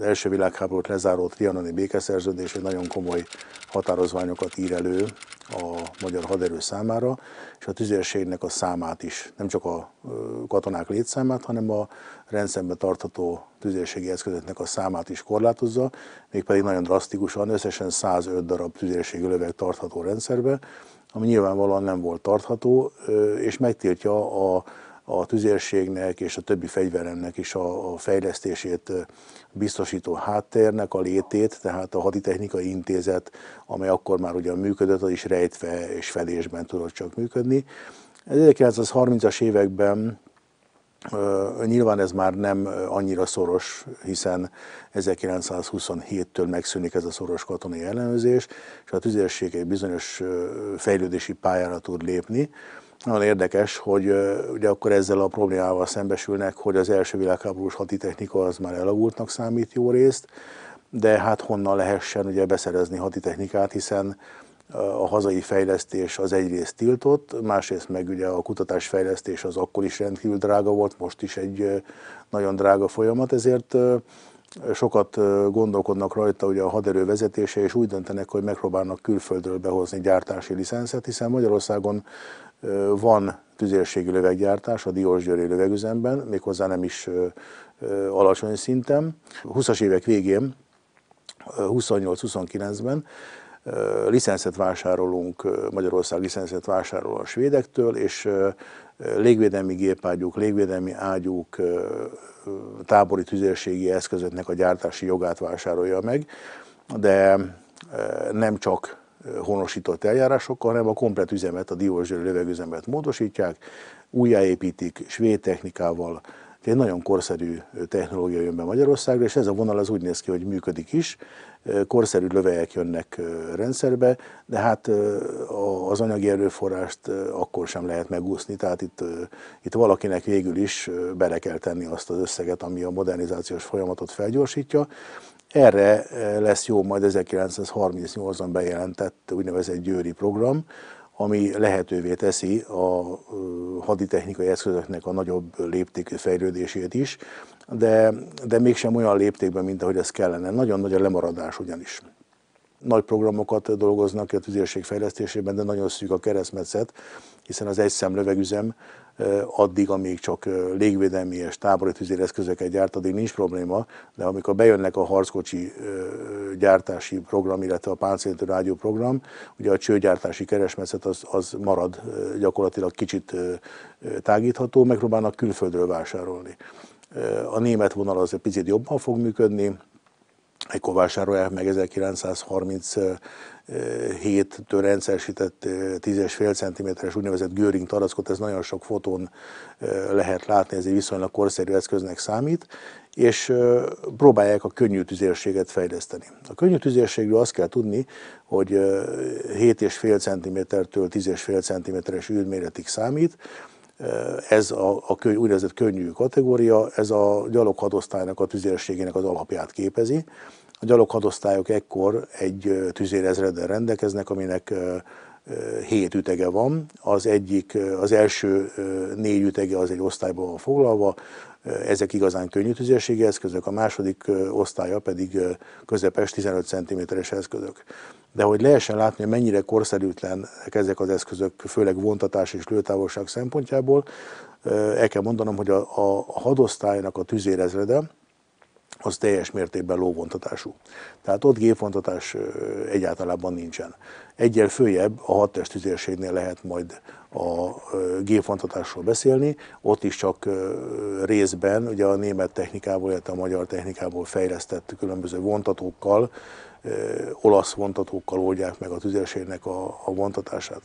első világháborút lezáró trianoni békeszerződés egy nagyon komoly határozványokat ír elő a magyar haderő számára, és a tüzérségnek a számát is, nem csak a katonák létszámát, hanem a rendszerbe tartható tüzérségi eszközöknek a számát is korlátozza, mégpedig nagyon drasztikusan, összesen 105 darab tüzérségi löveg tartható rendszerbe, ami nyilvánvalóan nem volt tartható, és megtiltja a a tüzérségnek és a többi fegyveremnek is a, fejlesztését biztosító háttérnek a létét, tehát a haditechnikai intézet, amely akkor már ugyan működött, az is rejtve és fedésben tudott csak működni. 1930-as években Nyilván ez már nem annyira szoros, hiszen 1927-től megszűnik ez a szoros katonai ellenőrzés, és a tüzérség egy bizonyos fejlődési pályára tud lépni. Nagyon érdekes, hogy ugye akkor ezzel a problémával szembesülnek, hogy az első világháborús haditechnika az már elavultnak számít jó részt, de hát honnan lehessen ugye beszerezni haditechnikát, hiszen a hazai fejlesztés az egyrészt tiltott, másrészt meg ugye a kutatásfejlesztés az akkor is rendkívül drága volt, most is egy nagyon drága folyamat, ezért sokat gondolkodnak rajta ugye a haderő vezetése, és úgy döntenek, hogy megpróbálnak külföldről behozni gyártási licenszet, hiszen Magyarországon van tüzérségi löveggyártás a Diósgyőri lövegüzemben, méghozzá nem is alacsony szinten. 20-as évek végén, 28-29-ben licenszet vásárolunk, Magyarország licenszet vásárol a svédektől, és légvédelmi gépágyuk, légvédelmi ágyuk, tábori tüzérségi eszközöknek a gyártási jogát vásárolja meg, de nem csak honosított eljárásokkal, hanem a komplet üzemet, a diózsőri lövegüzemet módosítják, újjáépítik svéd technikával, egy nagyon korszerű technológia jön be Magyarországra, és ez a vonal az úgy néz ki, hogy működik is, korszerű lövegek jönnek rendszerbe, de hát az anyagi erőforrást akkor sem lehet megúszni, tehát itt, itt valakinek végül is bele kell tenni azt az összeget, ami a modernizációs folyamatot felgyorsítja, erre eh, lesz jó majd 1938-ban bejelentett úgynevezett győri program, ami lehetővé teszi a haditechnikai eszközöknek a nagyobb léptékű fejlődését is, de, de mégsem olyan léptékben, mint ahogy ez kellene. Nagyon nagy a lemaradás ugyanis nagy programokat dolgoznak a tüzérség fejlesztésében, de nagyon szűk a keresztmetszet, hiszen az egyszem lövegüzem addig, amíg csak légvédelmi és tábori tüzéreszközöket gyárt, addig nincs probléma, de amikor bejönnek a harckocsi gyártási program, illetve a páncélt rádió program, ugye a csőgyártási keresmetszet az, az marad gyakorlatilag kicsit tágítható, megpróbálnak külföldről vásárolni. A német vonal az egy picit jobban fog működni, ekkor vásárolják meg 1937-től rendszeresített 10,5 cm-es úgynevezett göring tarackot, ez nagyon sok fotón lehet látni, ez egy viszonylag korszerű eszköznek számít, és próbálják a könnyű tüzérséget fejleszteni. A könnyű tüzérségről azt kell tudni, hogy 7,5 cm-től 10,5 cm-es űrméretig számít, ez a, a könyv, úgynevezett könnyű kategória, ez a gyaloghadosztálynak a tüzérségének az alapját képezi. A gyaloghadosztályok ekkor egy tüzérezreddel rendelkeznek, aminek hét ütege van. Az egyik, az első négy ütege az egy osztályban van foglalva, ezek igazán könnyű tüzérségi eszközök, a második osztálya pedig közepes 15 cm-es eszközök. De hogy lehessen látni, hogy mennyire korszerűtlenek ezek az eszközök, főleg vontatás és lőtávolság szempontjából, el kell mondanom, hogy a, a hadosztálynak a tüzérezrede, az teljes mértékben lóvontatású. Tehát ott gépvontatás egyáltalában nincsen. Egyel följebb a hattest tüzérségnél lehet majd a gépvontatásról beszélni, ott is csak részben, ugye a német technikából, illetve a magyar technikából fejlesztett különböző vontatókkal, olasz vontatókkal oldják meg a tüzérségnek a, a vontatását.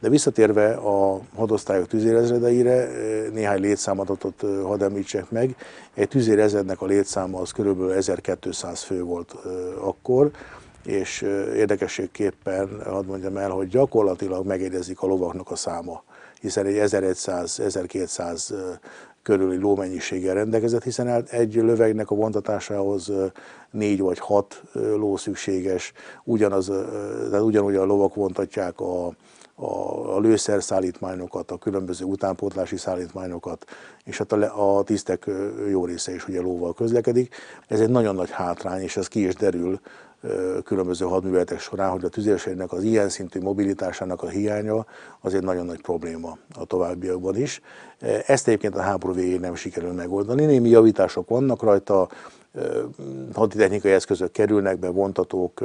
De visszatérve a hadosztályok tüzérezredeire, eh, néhány létszámadatot eh, hadd említsek meg. Egy tüzérezrednek a létszáma az kb. 1200 fő volt eh, akkor, és érdekességképpen hadd mondjam el, hogy gyakorlatilag megérdezik a lovaknak a száma hiszen egy 1100-1200 körüli lómennyiséggel rendelkezett, hiszen egy lövegnek a vontatásához négy vagy hat ló szükséges, ugyanaz, tehát ugyanúgy a lovak vontatják a, a, a szállítmányokat, a különböző utánpótlási szállítmányokat, és hát a, a tisztek jó része is ugye lóval közlekedik. Ez egy nagyon nagy hátrány, és ez ki is derül különböző hadműveletek során, hogy a tüzérségnek az ilyen szintű mobilitásának a hiánya az egy nagyon nagy probléma a továbbiakban is. Ezt egyébként a háború végén nem sikerül megoldani. Némi javítások vannak rajta, haditechnikai eszközök kerülnek be, vontatók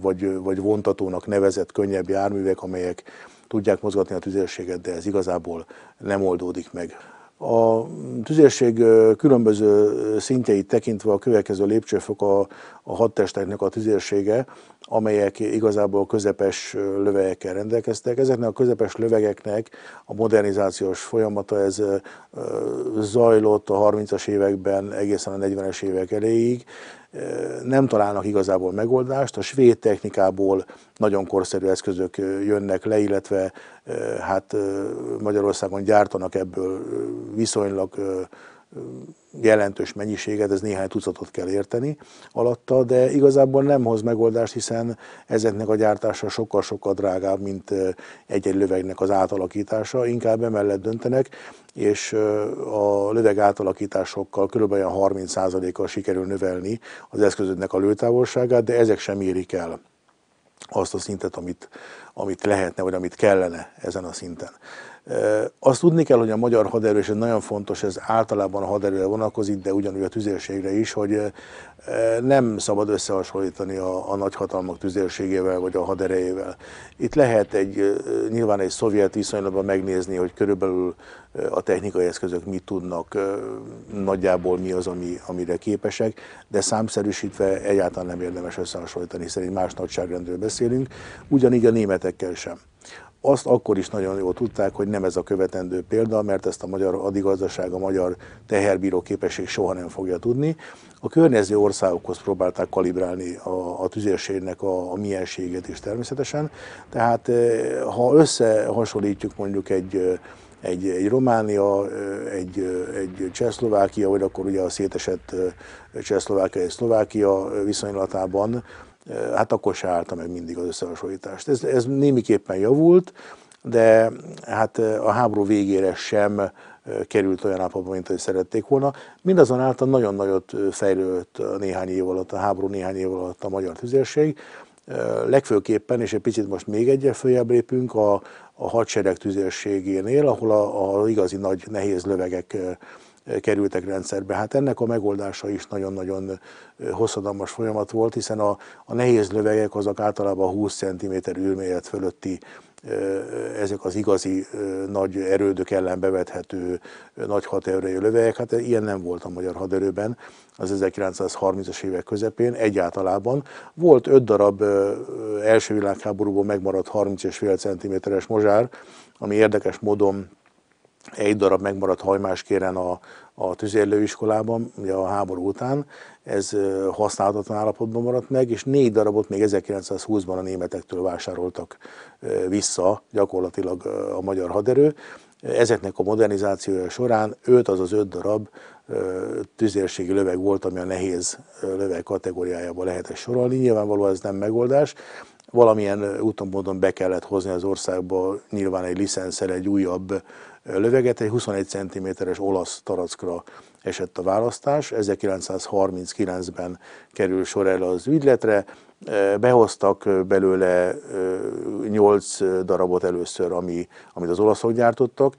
vagy, vagy vontatónak nevezett könnyebb járművek, amelyek tudják mozgatni a tüzérséget, de ez igazából nem oldódik meg. A tüzérség különböző szintjeit tekintve a következő lépcsőfok a, a hadtesteknek a tüzérsége, amelyek igazából közepes lövegekkel rendelkeztek. Ezeknek a közepes lövegeknek a modernizációs folyamata ez zajlott a 30-as években egészen a 40-es évek elejéig nem találnak igazából megoldást, a svéd technikából nagyon korszerű eszközök jönnek le, illetve hát Magyarországon gyártanak ebből viszonylag jelentős mennyiséget, ez néhány tucatot kell érteni alatta, de igazából nem hoz megoldást, hiszen ezeknek a gyártása sokkal-sokkal drágább, mint egy-egy lövegnek az átalakítása, inkább emellett döntenek, és a löveg átalakításokkal kb. 30%-kal sikerül növelni az eszközödnek a lőtávolságát, de ezek sem érik el azt a szintet, amit, amit lehetne, vagy amit kellene ezen a szinten. Azt tudni kell, hogy a magyar haderő, és ez nagyon fontos, ez általában a haderőre vonatkozik, de ugyanúgy a tüzérségre is, hogy nem szabad összehasonlítani a, a nagyhatalmak tüzérségével, vagy a haderejével. Itt lehet egy, nyilván egy szovjet viszonylatban megnézni, hogy körülbelül a technikai eszközök mit tudnak, nagyjából mi az, ami, amire képesek, de számszerűsítve egyáltalán nem érdemes összehasonlítani, hiszen egy más nagyságrendről beszélünk. Ugyanígy a német esetekkel sem. Azt akkor is nagyon jól tudták, hogy nem ez a követendő példa, mert ezt a magyar adigazdaság, a magyar teherbíró képesség soha nem fogja tudni. A környező országokhoz próbálták kalibrálni a, a tüzérségnek a, a mienségét is természetesen. Tehát e, ha összehasonlítjuk mondjuk egy e, egy, egy Románia, e, egy, egy Csehszlovákia, vagy akkor ugye a szétesett Csehszlovákia és Szlovákia viszonylatában hát akkor se állta meg mindig az összehasonlítást. Ez, ez némiképpen javult, de hát a háború végére sem került olyan állapotba, mint ahogy szerették volna. Mindazonáltal nagyon nagyot fejlődött a néhány év alatt, a háború néhány év alatt a magyar tüzérség. Legfőképpen, és egy picit most még egyre följebb lépünk, a, a hadsereg tüzérségénél, ahol a igazi nagy nehéz lövegek kerültek rendszerbe. Hát ennek a megoldása is nagyon-nagyon hosszadalmas folyamat volt, hiszen a, a nehéz lövegek azok általában 20 cm űrméret fölötti ezek az igazi nagy erődök ellen bevethető nagy haterőjű lövegek, hát ilyen nem volt a magyar haderőben az 1930-as évek közepén egyáltalában. Volt öt darab első világháborúban megmaradt 30,5 cm-es mozsár, ami érdekes módon egy darab megmaradt hajmás kéren a, a tüzérlőiskolában, ugye a háború után, ez használatlan állapotban maradt meg, és négy darabot még 1920-ban a németektől vásároltak vissza gyakorlatilag a magyar haderő. Ezeknek a modernizációja során öt, az az öt darab tüzérségi löveg volt, ami a nehéz löveg kategóriájába lehetett sorolni. Nyilvánvalóan ez nem megoldás, valamilyen úton módon be kellett hozni az országba nyilván egy licenszer egy újabb löveget, egy 21 cm-es olasz tarackra esett a választás. 1939-ben kerül sor el az ügyletre, behoztak belőle 8 darabot először, ami, amit az olaszok gyártottak.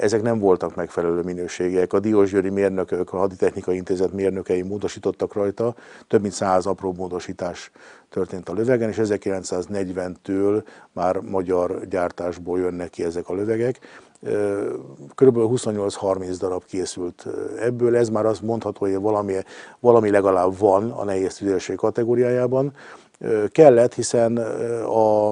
Ezek nem voltak megfelelő minőségek. A Diósgyőri mérnökök, a Haditechnikai Intézet mérnökei módosítottak rajta, több mint 100 apró módosítás történt a lövegen, és 1940-től már magyar gyártásból jönnek ki ezek a lövegek kb. 28-30 darab készült ebből, ez már azt mondható, hogy valami, valami legalább van a nehéz tüzérség kategóriájában kellett, hiszen a,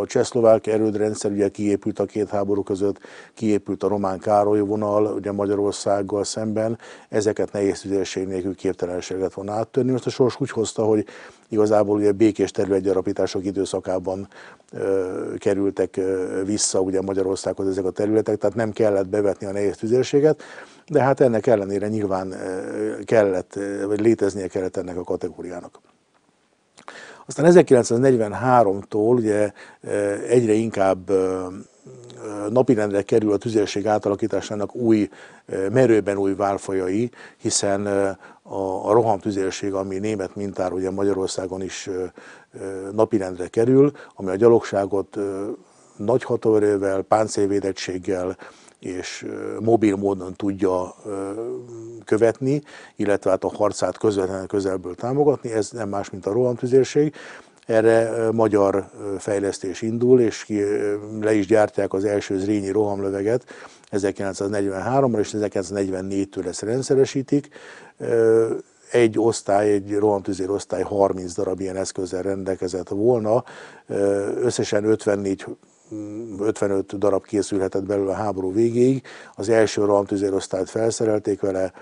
a csehszlovák erődrendszer ugye kiépült a két háború között, kiépült a román Károly vonal, ugye Magyarországgal szemben, ezeket nehéz tüzérség nélkül képtelenség lett volna áttörni. Most a sors úgy hozta, hogy igazából ugye békés területgyarapítások időszakában ö, kerültek ö, vissza ugye Magyarországhoz ezek a területek, tehát nem kellett bevetni a nehéz tüzérséget, de hát ennek ellenére nyilván kellett, vagy léteznie kellett ennek a kategóriának. Aztán 1943-tól ugye e, egyre inkább e, e, napirendre kerül a tüzérség átalakításának új, merőben új válfajai, hiszen a, a tüzérség, ami német mintára ugye Magyarországon is napirendre kerül, ami a gyalogságot nagy hatóerővel, páncélvédettséggel, és mobil módon tudja követni, illetve hát a harcát közvetlenül közelből támogatni, ez nem más, mint a rohamtüzérség. Erre magyar fejlesztés indul, és ki, le is gyártják az első zrényi rohamlöveget 1943-ra, és 1944-től ezt rendszeresítik. Egy osztály, egy rohamtüzér osztály 30 darab ilyen eszközzel rendelkezett volna, összesen 54 55 darab készülhetett belőle a háború végéig. Az első rohamtüzérosztályt felszerelték vele,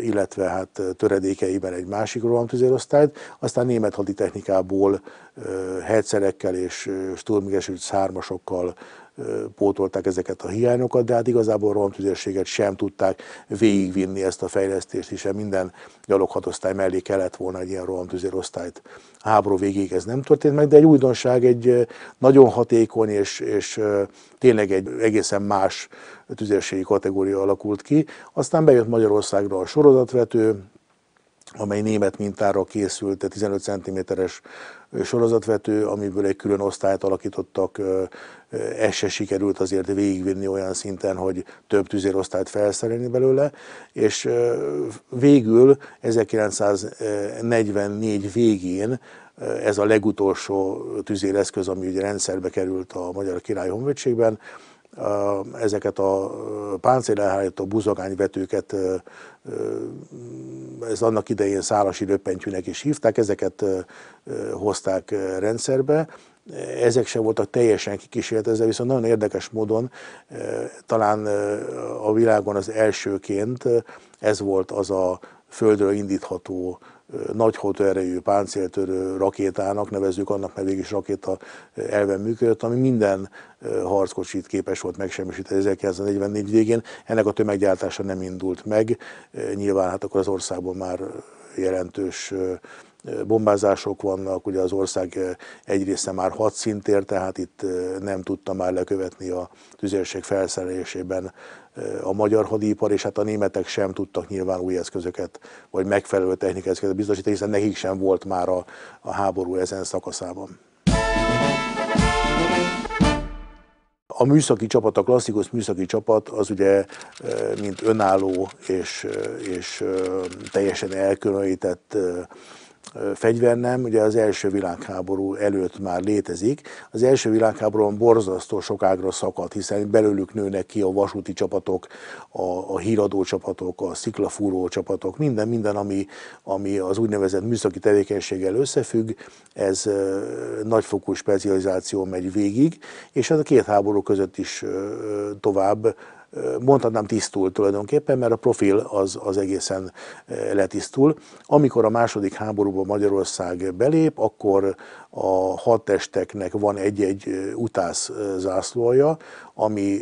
illetve hát töredékeiben egy másik rohamtüzérosztályt, aztán német haditechnikából hegyszerekkel és sturmgesült szármasokkal pótolták ezeket a hiányokat, de hát igazából a sem tudták végigvinni ezt a fejlesztést, hiszen minden gyaloghatosztály mellé kellett volna egy ilyen rohamtüzérosztályt. Háború végéig ez nem történt meg, de egy újdonság, egy nagyon hatékony és, és tényleg egy egészen más tüzérségi kategória alakult ki. Aztán bejött Magyarországra a sorozatvető, amely német mintára készült 15 cm-es sorozatvető, amiből egy külön osztályt alakítottak, ez se sikerült azért végigvinni olyan szinten, hogy több tüzérosztályt felszerelni belőle, és végül 1944 végén ez a legutolsó tüzéreszköz, ami ugye rendszerbe került a Magyar Király Honvédségben, ezeket a páncélelhállító buzogányvetőket, ez annak idején szálasi röppentyűnek is hívták, ezeket hozták rendszerbe, ezek sem voltak teljesen kikísérletezve, viszont nagyon érdekes módon talán a világon az elsőként ez volt az a földről indítható nagy erejű páncéltörő rakétának, nevezzük annak, mert végig is rakéta elven működött, ami minden harckocsit képes volt megsemmisíteni 1944 végén. Ennek a tömeggyártása nem indult meg, nyilván hát akkor az országban már jelentős bombázások vannak, ugye az ország egy része már szintért, tehát itt nem tudta már lekövetni a tüzérség felszerelésében a magyar hadipar, és hát a németek sem tudtak nyilván új eszközöket, vagy megfelelő technikát biztosítani, hiszen nekik sem volt már a, a háború ezen szakaszában. A műszaki csapat, a klasszikus műszaki csapat az ugye e, mint önálló és, e, és e, teljesen elkülönített fegyver nem, ugye az első világháború előtt már létezik. Az első világháborúban borzasztó ágra szakadt, hiszen belőlük nőnek ki a vasúti csapatok, a, a híradó csapatok, a sziklafúró csapatok, minden, minden, ami, ami az úgynevezett műszaki tevékenységgel összefügg, ez nagyfokú specializáció megy végig, és ez hát a két háború között is tovább mondhatnám tisztul tulajdonképpen, mert a profil az, az egészen e, letisztul. Amikor a második háborúban Magyarország belép, akkor a hadtesteknek van egy-egy e, utász e, zászlója, ami,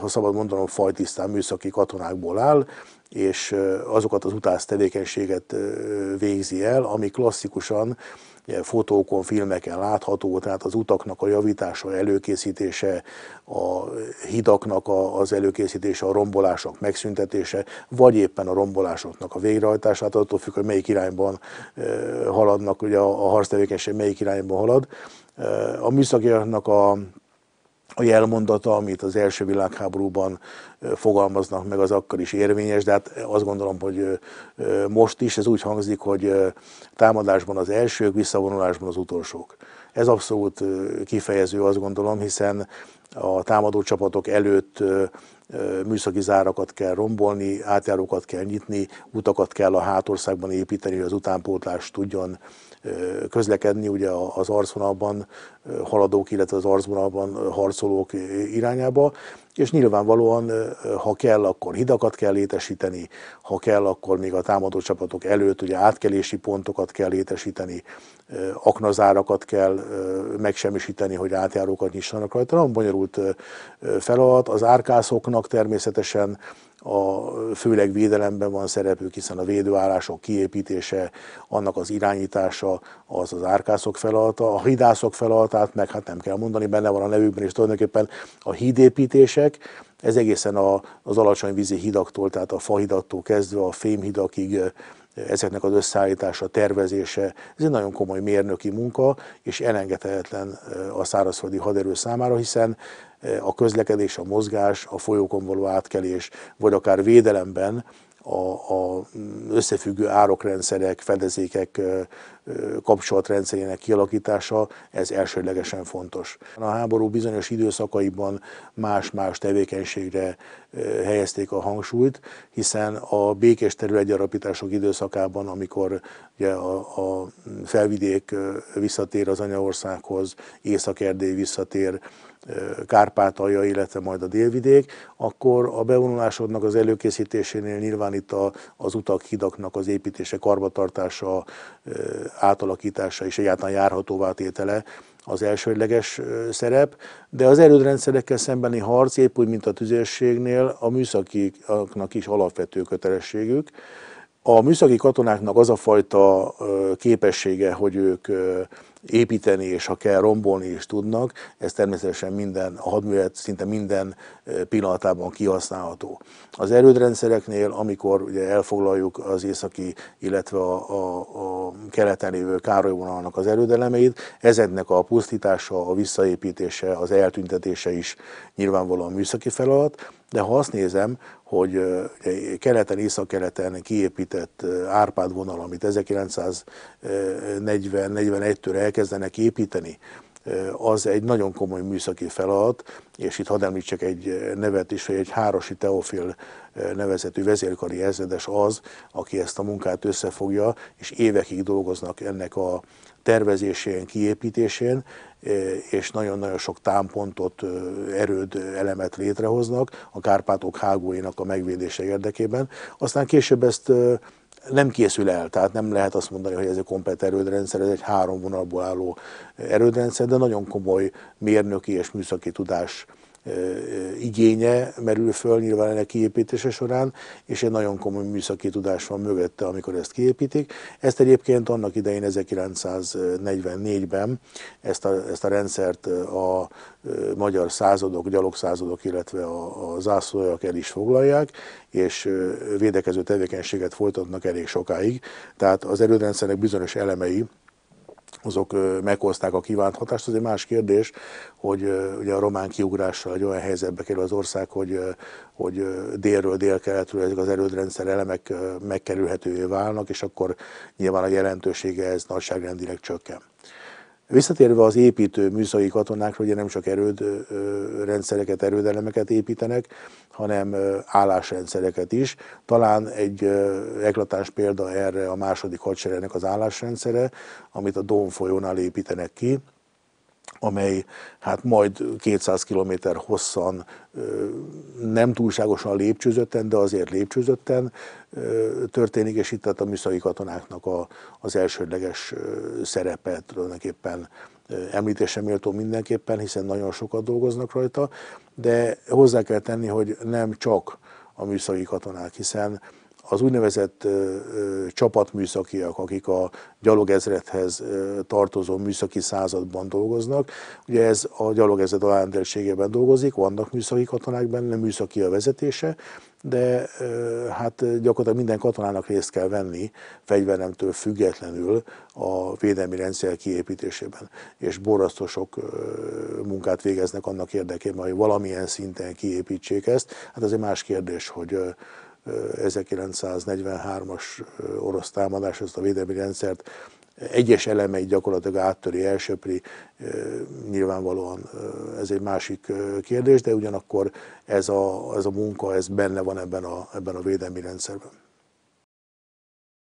ha szabad mondanom, fajtisztán műszaki katonákból áll, és azokat az utász tevékenységet végzi el, ami klasszikusan fotókon, filmeken látható, tehát az utaknak a javítása, előkészítése, a hidaknak az előkészítése, a rombolások megszüntetése, vagy éppen a rombolásoknak a végrehajtása végrehajtását, hát attól függ, hogy melyik irányban haladnak, ugye a harctevékenység melyik irányban halad. A műszakiaknak a a jelmondata, amit az első világháborúban fogalmaznak meg, az akkor is érvényes, de hát azt gondolom, hogy most is ez úgy hangzik, hogy támadásban az elsők, visszavonulásban az utolsók. Ez abszolút kifejező, azt gondolom, hiszen a támadó csapatok előtt műszaki zárakat kell rombolni, átjárókat kell nyitni, utakat kell a hátországban építeni, hogy az utánpótlás tudjon közlekedni ugye az arcvonalban haladók, illetve az arcvonalban harcolók irányába, és nyilvánvalóan, ha kell, akkor hidakat kell létesíteni, ha kell, akkor még a támadó csapatok előtt ugye átkelési pontokat kell létesíteni, aknazárakat kell megsemmisíteni, hogy átjárókat nyissanak rajta. Nagyon bonyolult feladat. Az árkászoknak természetesen a, főleg védelemben van szerepük, hiszen a védőállások kiépítése, annak az irányítása az az árkászok feladata, a hidászok feladatát meg hát nem kell mondani, benne van a nevükben, is, tulajdonképpen a hídépítések, ez egészen a, az alacsony vízi hidaktól, tehát a fahidaktól kezdve a fémhidakig ezeknek az összeállítása, tervezése. Ez egy nagyon komoly mérnöki munka, és elengedhetetlen a szárazföldi haderő számára, hiszen a közlekedés, a mozgás, a folyókon való átkelés, vagy akár védelemben a, a mm, összefüggő árokrendszerek, fedezékek kapcsolatrendszerének kialakítása, ez elsődlegesen fontos. A háború bizonyos időszakaiban más-más tevékenységre helyezték a hangsúlyt, hiszen a békés területgyarapítások időszakában, amikor ugye a, a felvidék visszatér az anyaországhoz, Észak-Erdély visszatér, Kárpátalja, illetve majd a délvidék, akkor a bevonulásodnak az előkészítésénél nyilván itt az utak, hidaknak az építése, karbatartása, átalakítása és egyáltalán járhatóvá tétele az elsődleges szerep, de az erődrendszerekkel szembeni harc épp úgy, mint a tüzérségnél, a műszakiaknak is alapvető kötelességük. A műszaki katonáknak az a fajta képessége, hogy ők építeni, és ha kell, rombolni is tudnak. Ez természetesen minden, a hadművelet szinte minden pillanatában kihasználható. Az erődrendszereknél, amikor ugye elfoglaljuk az északi, illetve a, a, a keleten lévő Károly vonalnak az erődelemeit, ezeknek a pusztítása, a visszaépítése, az eltüntetése is nyilvánvalóan műszaki feladat, de ha azt nézem, hogy keleten, Keleten kiépített Árpád vonal, amit 1941 től elkezdenek építeni, az egy nagyon komoly műszaki feladat, és itt hadd említsek egy nevet is, hogy egy Hárosi Teofil nevezetű vezérkari ezredes az, aki ezt a munkát összefogja, és évekig dolgoznak ennek a tervezésén, kiépítésén, és nagyon-nagyon sok támpontot, erőd, elemet létrehoznak a Kárpátok hágóinak a megvédése érdekében. Aztán később ezt nem készül el, tehát nem lehet azt mondani, hogy ez egy komplet erődrendszer, ez egy három vonalból álló erődrendszer, de nagyon komoly mérnöki és műszaki tudás igénye merül föl nyilván ennek kiépítése során, és egy nagyon komoly műszaki tudás van mögötte, amikor ezt kiépítik. Ezt egyébként annak idején 1944-ben ezt a, ezt a rendszert a magyar századok, gyalogszázadok, illetve a, a zászlójak el is foglalják, és védekező tevékenységet folytatnak elég sokáig. Tehát az erődrendszernek bizonyos elemei, azok meghozták a kívánt hatást. Az egy más kérdés, hogy ugye a román kiugrással egy olyan helyzetbe kerül az ország, hogy, hogy délről, délkeletről ezek az erődrendszer elemek megkerülhetővé válnak, és akkor nyilván a jelentősége ez nagyságrendileg csökken. Visszatérve az építő műszaki katonákra, ugye nem csak erőd, rendszereket, erődelemeket építenek, hanem állásrendszereket is. Talán egy eklatáns példa erre a második hadseregnek az állásrendszere, amit a Don folyónál építenek ki, amely hát majd 200 km hosszan, nem túlságosan lépcsőzötten, de azért lépcsőzötten történik, és itt tehát a műszaki katonáknak a, az elsődleges szerepe tulajdonképpen említése méltó mindenképpen, hiszen nagyon sokat dolgoznak rajta, de hozzá kell tenni, hogy nem csak a műszaki katonák, hiszen az úgynevezett csapatműszakiak, akik a gyalogezredhez tartozó műszaki században dolgoznak. Ugye ez a gyalogezred alárendeltségében dolgozik, vannak műszaki katonák benne, műszaki a vezetése, de hát gyakorlatilag minden katonának részt kell venni fegyveremtől függetlenül a védelmi rendszer kiépítésében, és borrasztó sok munkát végeznek annak érdekében, hogy valamilyen szinten kiépítsék ezt. Hát ez egy más kérdés, hogy 1943-as orosz támadás ezt a védelmi rendszert egyes elemeit gyakorlatilag áttöri, elsöpri, nyilvánvalóan ez egy másik kérdés, de ugyanakkor ez a, ez a munka, ez benne van ebben a, ebben a védelmi rendszerben.